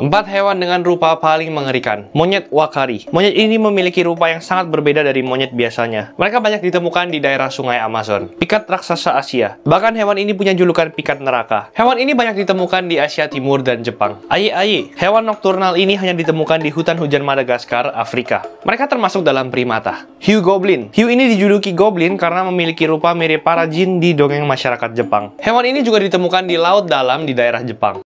Empat hewan dengan rupa paling mengerikan. Monyet wakari. Monyet ini memiliki rupa yang sangat berbeda dari monyet biasanya. Mereka banyak ditemukan di daerah sungai Amazon. Pikat raksasa Asia. Bahkan hewan ini punya julukan pikat neraka. Hewan ini banyak ditemukan di Asia Timur dan Jepang. Ayi-ayi. Hewan nokturnal ini hanya ditemukan di hutan hujan Madagaskar, Afrika. Mereka termasuk dalam primata. Hiu Goblin. Hiu ini dijuluki Goblin karena memiliki rupa mirip para jin di dongeng masyarakat Jepang. Hewan ini juga ditemukan di laut dalam di daerah Jepang.